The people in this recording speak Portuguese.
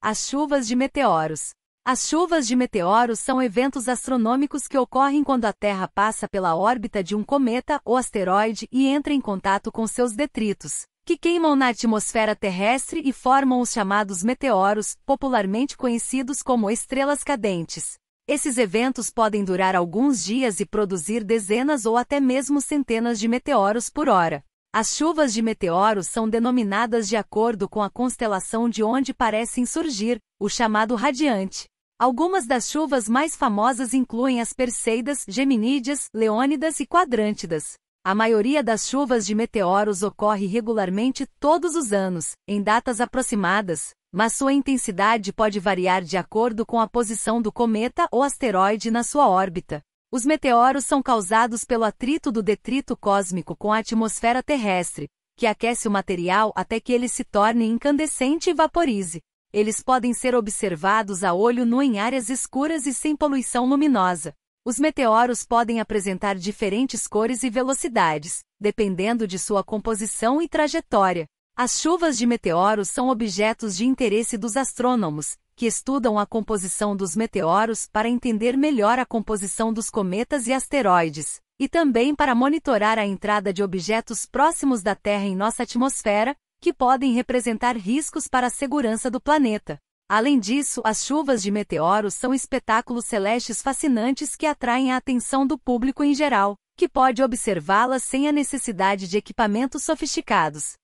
As chuvas de meteoros. As chuvas de meteoros são eventos astronômicos que ocorrem quando a Terra passa pela órbita de um cometa ou asteroide e entra em contato com seus detritos, que queimam na atmosfera terrestre e formam os chamados meteoros, popularmente conhecidos como estrelas cadentes. Esses eventos podem durar alguns dias e produzir dezenas ou até mesmo centenas de meteoros por hora. As chuvas de meteoros são denominadas de acordo com a constelação de onde parecem surgir, o chamado radiante. Algumas das chuvas mais famosas incluem as Perseidas, Geminídeas, Leônidas e Quadrântidas. A maioria das chuvas de meteoros ocorre regularmente todos os anos, em datas aproximadas, mas sua intensidade pode variar de acordo com a posição do cometa ou asteroide na sua órbita. Os meteoros são causados pelo atrito do detrito cósmico com a atmosfera terrestre, que aquece o material até que ele se torne incandescente e vaporize. Eles podem ser observados a olho nu em áreas escuras e sem poluição luminosa. Os meteoros podem apresentar diferentes cores e velocidades, dependendo de sua composição e trajetória. As chuvas de meteoros são objetos de interesse dos astrônomos, que estudam a composição dos meteoros para entender melhor a composição dos cometas e asteroides, e também para monitorar a entrada de objetos próximos da Terra em nossa atmosfera, que podem representar riscos para a segurança do planeta. Além disso, as chuvas de meteoros são espetáculos celestes fascinantes que atraem a atenção do público em geral, que pode observá-las sem a necessidade de equipamentos sofisticados.